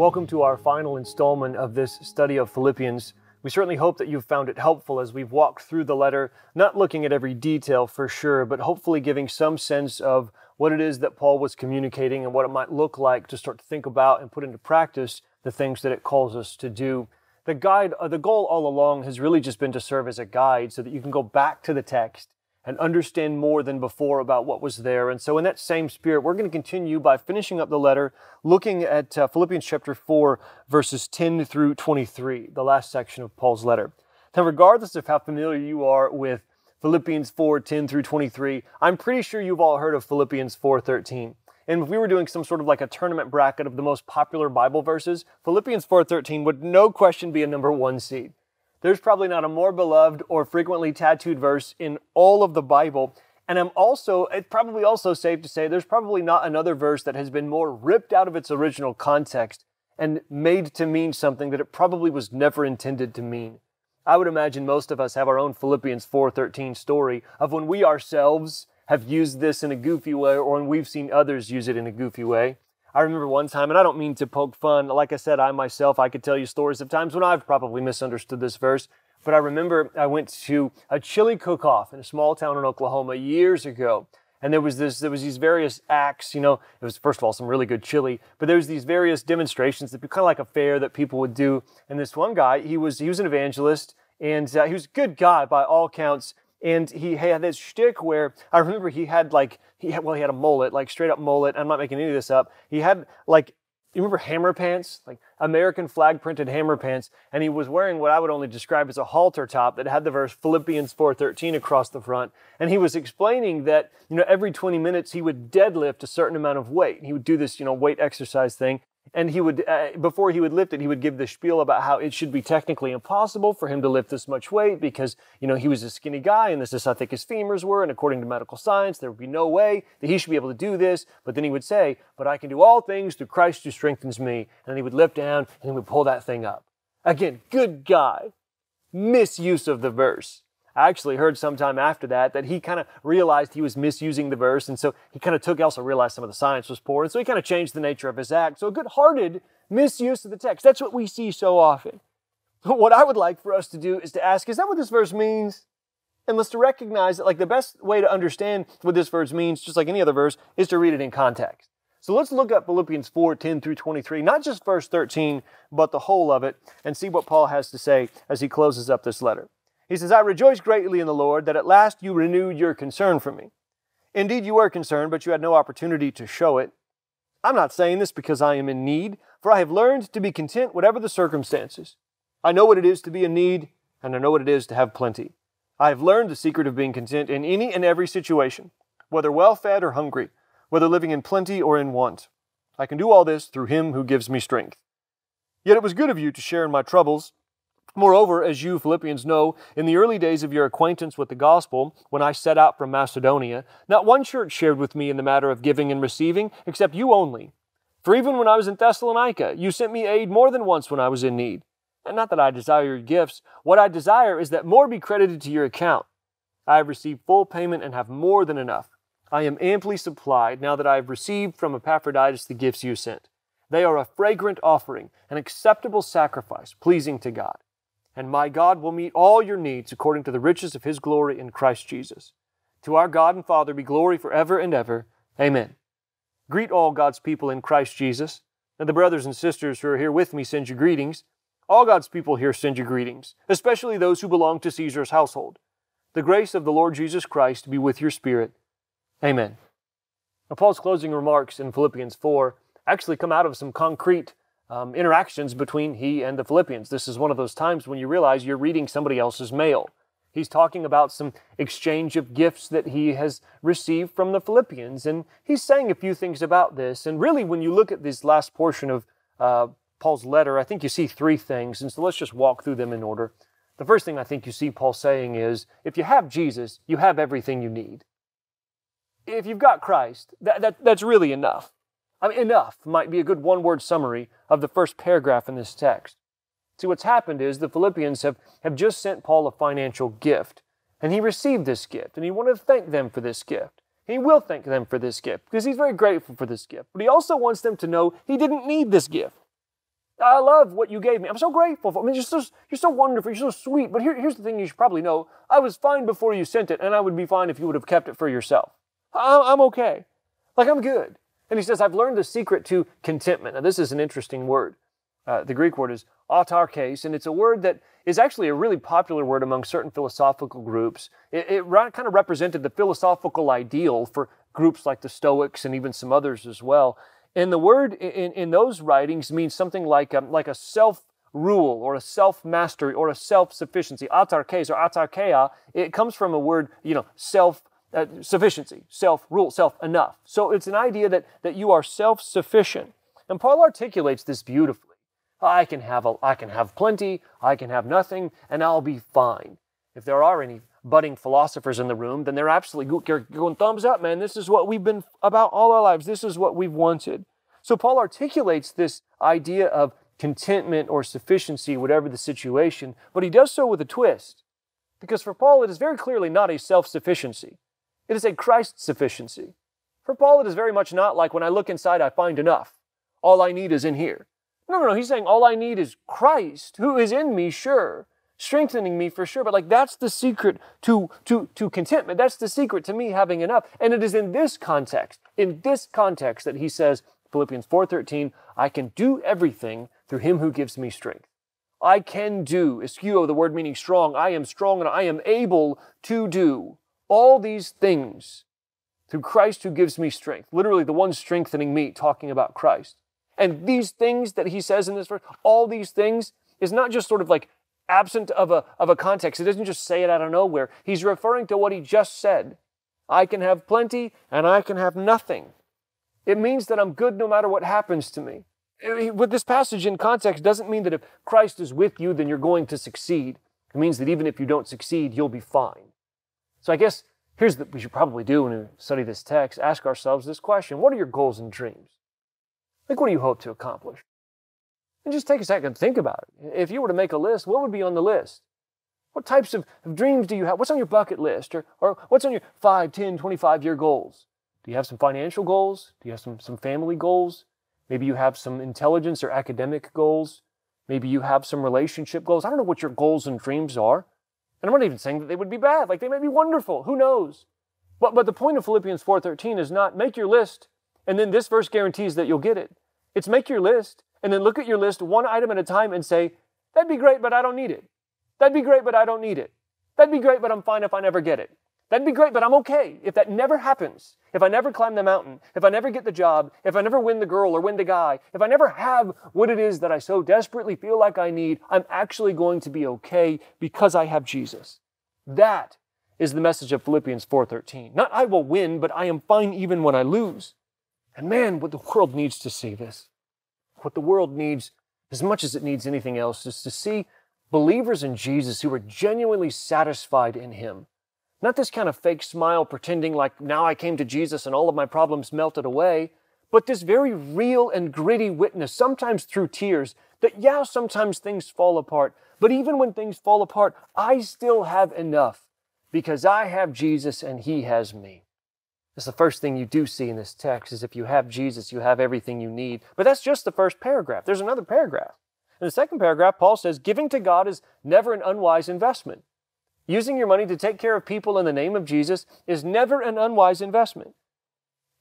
Welcome to our final installment of this study of Philippians. We certainly hope that you've found it helpful as we've walked through the letter, not looking at every detail for sure, but hopefully giving some sense of what it is that Paul was communicating and what it might look like to start to think about and put into practice the things that it calls us to do. The guide, uh, the goal all along has really just been to serve as a guide so that you can go back to the text and understand more than before about what was there. And so, in that same spirit, we're going to continue by finishing up the letter, looking at uh, Philippians chapter 4, verses 10 through 23, the last section of Paul's letter. Now, regardless of how familiar you are with Philippians 4, 10 through 23, I'm pretty sure you've all heard of Philippians 4, 13. And if we were doing some sort of like a tournament bracket of the most popular Bible verses, Philippians 4:13 would no question be a number 1 seed. There's probably not a more beloved or frequently tattooed verse in all of the Bible. And I'm also, it's probably also safe to say there's probably not another verse that has been more ripped out of its original context and made to mean something that it probably was never intended to mean. I would imagine most of us have our own Philippians 4:13 story of when we ourselves have used this in a goofy way or when we've seen others use it in a goofy way. I remember one time, and I don't mean to poke fun. Like I said, I myself, I could tell you stories of times when I've probably misunderstood this verse. But I remember I went to a chili cook-off in a small town in Oklahoma years ago. And there was this, there was these various acts, you know, it was first of all some really good chili, but there was these various demonstrations that kind of like a fair that people would do. And this one guy, he was he was an evangelist, and uh, he was a good guy by all counts and he had this shtick where I remember he had like he had, well he had a mullet like straight up mullet. I'm not making any of this up. He had like you remember hammer pants like American flag printed hammer pants, and he was wearing what I would only describe as a halter top that had the verse Philippians 4:13 across the front. And he was explaining that you know every 20 minutes he would deadlift a certain amount of weight. He would do this you know weight exercise thing, and he would uh, before he would lift it he would give the spiel about how it should be technically impossible for him to lift this much weight because you know he was a skinny guy and this is how thick his femurs were and according to medical science there would be no way that he should be able to do this but then he would say but i can do all things through christ who strengthens me and he would lift down and he would pull that thing up again good guy misuse of the verse actually heard sometime after that that he kind of realized he was misusing the verse, and so he kind of took, also realized some of the science was poor, and so he kind of changed the nature of his act. So a good-hearted misuse of the text. That's what we see so often. What I would like for us to do is to ask, is that what this verse means? And let's to recognize that like the best way to understand what this verse means, just like any other verse, is to read it in context. So let's look at Philippians 4 10 through 23, not just verse 13, but the whole of it, and see what Paul has to say as he closes up this letter. He says, I rejoice greatly in the Lord that at last you renewed your concern for me. Indeed, you were concerned, but you had no opportunity to show it. I'm not saying this because I am in need, for I have learned to be content whatever the circumstances. I know what it is to be in need, and I know what it is to have plenty. I have learned the secret of being content in any and every situation, whether well fed or hungry, whether living in plenty or in want. I can do all this through him who gives me strength. Yet it was good of you to share in my troubles. Moreover, as you Philippians know, in the early days of your acquaintance with the gospel, when I set out from Macedonia, not one church shared with me in the matter of giving and receiving, except you only. For even when I was in Thessalonica, you sent me aid more than once when I was in need. And not that I desire your gifts, what I desire is that more be credited to your account. I have received full payment and have more than enough. I am amply supplied now that I have received from Epaphroditus the gifts you sent. They are a fragrant offering, an acceptable sacrifice, pleasing to God and my God will meet all your needs according to the riches of his glory in Christ Jesus. To our God and Father be glory forever and ever. Amen. Greet all God's people in Christ Jesus. And the brothers and sisters who are here with me send you greetings. All God's people here send you greetings, especially those who belong to Caesar's household. The grace of the Lord Jesus Christ be with your spirit. Amen. Now, Paul's closing remarks in Philippians 4 actually come out of some concrete um, interactions between he and the Philippians. This is one of those times when you realize you're reading somebody else's mail. He's talking about some exchange of gifts that he has received from the Philippians, and he's saying a few things about this. And really, when you look at this last portion of uh, Paul's letter, I think you see three things, and so let's just walk through them in order. The first thing I think you see Paul saying is if you have Jesus, you have everything you need. If you've got Christ, that, that, that's really enough. I mean, enough might be a good one word summary of the first paragraph in this text. See, what's happened is the Philippians have, have just sent Paul a financial gift, and he received this gift, and he wanted to thank them for this gift. He will thank them for this gift because he's very grateful for this gift, but he also wants them to know he didn't need this gift. I love what you gave me. I'm so grateful. For, I mean, you're so, you're so wonderful. You're so sweet. But here, here's the thing you should probably know. I was fine before you sent it, and I would be fine if you would have kept it for yourself. I, I'm okay. Like, I'm good. And he says, I've learned the secret to contentment. Now, this is an interesting word. Uh, the Greek word is autarkes, and it's a word that is actually a really popular word among certain philosophical groups. It, it kind of represented the philosophical ideal for groups like the Stoics and even some others as well. And the word in, in those writings means something like a, um, like a self rule or a self mastery or a self sufficiency. Autarkes or autarkeia, it comes from a word, you know, self uh, sufficiency, self rule, self enough. So it's an idea that, that you are self sufficient. And Paul articulates this beautifully. I can, have a, I can have plenty, I can have nothing, and I'll be fine. If there are any budding philosophers in the room, then they're absolutely going thumbs up, man. This is what we've been about all our lives. This is what we've wanted. So Paul articulates this idea of contentment or sufficiency, whatever the situation, but he does so with a twist. Because for Paul, it is very clearly not a self sufficiency. It is a Christ sufficiency. For Paul, it is very much not like when I look inside, I find enough. All I need is in here. No, no, no. He's saying all I need is Christ, who is in me, sure, strengthening me for sure. But like that's the secret to to to contentment. That's the secret to me having enough. And it is in this context, in this context, that he says, Philippians 4:13, I can do everything through him who gives me strength. I can do, eschew the word meaning strong. I am strong and I am able to do all these things through Christ who gives me strength. Literally, the one strengthening me, talking about Christ. And these things that he says in this verse, all these things is not just sort of like absent of a, of a context. It doesn't just say it out of nowhere. He's referring to what he just said. I can have plenty and I can have nothing. It means that I'm good no matter what happens to me. With this passage in context doesn't mean that if Christ is with you, then you're going to succeed. It means that even if you don't succeed, you'll be fine. So I guess here's what we should probably do when we study this text ask ourselves this question What are your goals and dreams? Like, what do you hope to accomplish? And just take a second and think about it. If you were to make a list, what would be on the list? What types of, of dreams do you have? What's on your bucket list? Or, or what's on your 5, 10, 25 year goals? Do you have some financial goals? Do you have some, some family goals? Maybe you have some intelligence or academic goals. Maybe you have some relationship goals. I don't know what your goals and dreams are, and I'm not even saying that they would be bad. Like they may be wonderful. Who knows? But, but the point of Philippians 4.13 is not make your list and then this verse guarantees that you'll get it. It's make your list and then look at your list one item at a time and say, that'd be great, but I don't need it. That'd be great, but I don't need it. That'd be great, but I'm fine if I never get it. That'd be great, but I'm okay if that never happens if I never climb the mountain, if I never get the job, if I never win the girl or win the guy, if I never have what it is that I so desperately feel like I need, I'm actually going to be okay because I have Jesus. That is the message of Philippians 4:13. Not I will win, but I am fine even when I lose. And man, what the world needs to see this. What the world needs as much as it needs anything else is to see believers in Jesus who are genuinely satisfied in him not this kind of fake smile pretending like now I came to Jesus and all of my problems melted away, but this very real and gritty witness, sometimes through tears, that yeah, sometimes things fall apart, but even when things fall apart, I still have enough because I have Jesus and he has me. That's the first thing you do see in this text is if you have Jesus, you have everything you need. But that's just the first paragraph. There's another paragraph. In the second paragraph, Paul says, giving to God is never an unwise investment. Using your money to take care of people in the name of Jesus is never an unwise investment.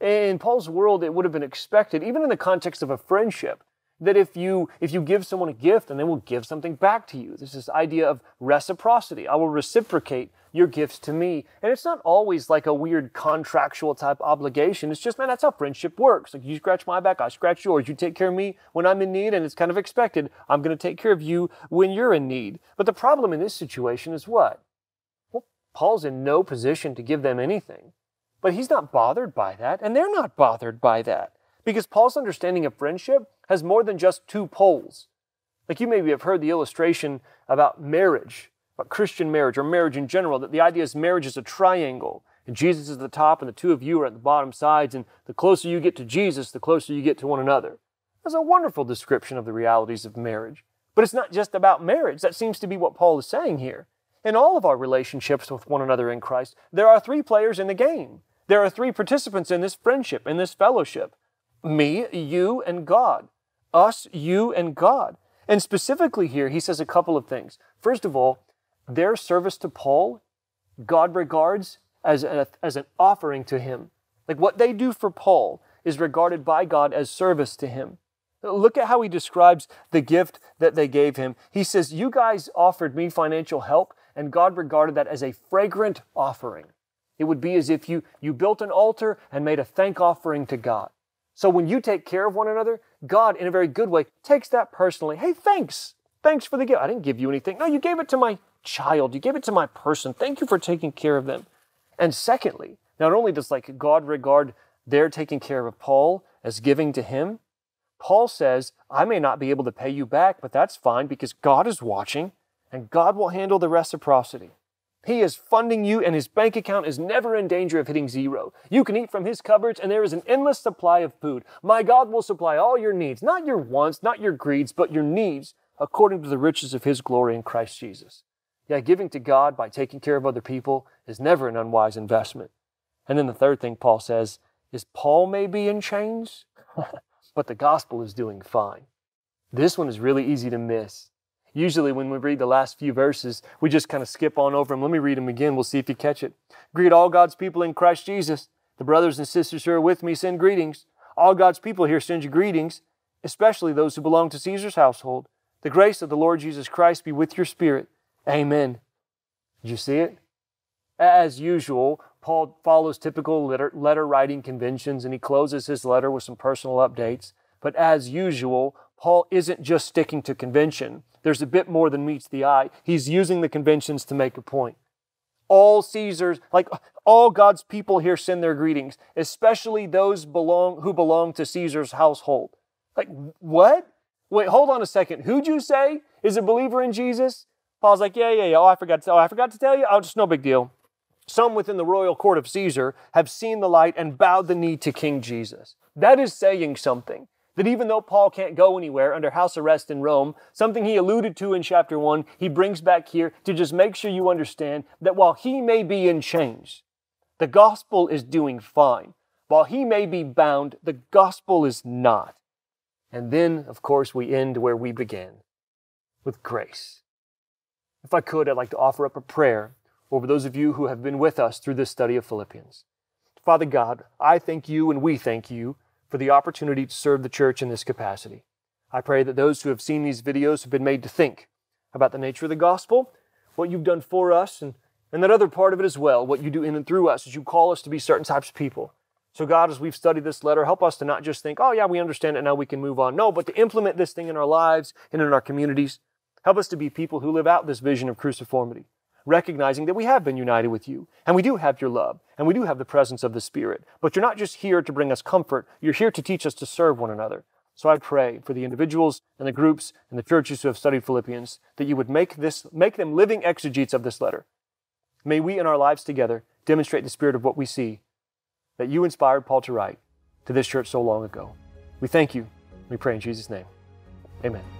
In Paul's world, it would have been expected, even in the context of a friendship, that if you if you give someone a gift, and they will give something back to you. There's this idea of reciprocity. I will reciprocate your gifts to me. And it's not always like a weird contractual type obligation. It's just, man, that's how friendship works. Like you scratch my back, I scratch yours. You take care of me when I'm in need, and it's kind of expected. I'm gonna take care of you when you're in need. But the problem in this situation is what? Paul's in no position to give them anything, but he's not bothered by that, and they're not bothered by that because Paul's understanding of friendship has more than just two poles. Like you maybe have heard the illustration about marriage, about Christian marriage or marriage in general, that the idea is marriage is a triangle. And Jesus is at the top, and the two of you are at the bottom sides. And the closer you get to Jesus, the closer you get to one another. That's a wonderful description of the realities of marriage. But it's not just about marriage. That seems to be what Paul is saying here. In all of our relationships with one another in Christ, there are three players in the game. There are three participants in this friendship, in this fellowship me, you, and God. Us, you, and God. And specifically here, he says a couple of things. First of all, their service to Paul, God regards as, a, as an offering to him. Like what they do for Paul is regarded by God as service to him. Look at how he describes the gift that they gave him. He says, You guys offered me financial help, and God regarded that as a fragrant offering. It would be as if you, you built an altar and made a thank offering to God. So when you take care of one another, God, in a very good way, takes that personally. Hey, thanks. Thanks for the gift. I didn't give you anything. No, you gave it to my child. You gave it to my person. Thank you for taking care of them. And secondly, not only does like God regard their taking care of Paul as giving to him, Paul says, I may not be able to pay you back, but that's fine because God is watching and God will handle the reciprocity. He is funding you, and his bank account is never in danger of hitting zero. You can eat from his cupboards, and there is an endless supply of food. My God will supply all your needs, not your wants, not your greeds, but your needs, according to the riches of his glory in Christ Jesus. Yeah, giving to God by taking care of other people is never an unwise investment. And then the third thing Paul says is Paul may be in chains, but the gospel is doing fine. This one is really easy to miss. Usually, when we read the last few verses, we just kind of skip on over them. Let me read them again. We'll see if you catch it. Greet all God's people in Christ Jesus. The brothers and sisters who are with me send greetings. All God's people here send you greetings, especially those who belong to Caesar's household. The grace of the Lord Jesus Christ be with your spirit. Amen. Did you see it? As usual, Paul follows typical letter, letter, writing conventions and he closes his letter with some personal updates. But as usual, Paul isn't just sticking to convention. There's a bit more than meets the eye. He's using the conventions to make a point. All Caesars, like all God's people here send their greetings, especially those belong who belong to Caesar's household. Like what? Wait, hold on a second. Who'd you say is a believer in Jesus? Paul's like, yeah, yeah, yeah. Oh, I forgot to. Oh, I forgot to tell you. Oh, just no big deal. Some within the royal court of Caesar have seen the light and bowed the knee to King Jesus. That is saying something that even though Paul can't go anywhere under house arrest in Rome, something he alluded to in chapter 1, he brings back here to just make sure you understand that while he may be in chains, the gospel is doing fine. While he may be bound, the gospel is not. And then, of course, we end where we began with grace. If I could, I'd like to offer up a prayer over those of you who have been with us through this study of Philippians. Father God, I thank you and we thank you for the opportunity to serve the church in this capacity. I pray that those who have seen these videos have been made to think about the nature of the gospel, what you've done for us, and, and that other part of it as well, what you do in and through us as you call us to be certain types of people. So, God, as we've studied this letter, help us to not just think, oh, yeah, we understand it, now we can move on. No, but to implement this thing in our lives and in our communities. Help us to be people who live out this vision of cruciformity recognizing that we have been united with you, and we do have your love, and we do have the presence of the Spirit. But you're not just here to bring us comfort, you're here to teach us to serve one another. So I pray for the individuals and the groups and the churches who have studied Philippians that you would make this make them living exegetes of this letter. May we in our lives together demonstrate the spirit of what we see that you inspired Paul to write to this church so long ago. We thank you. We pray in Jesus' name. Amen.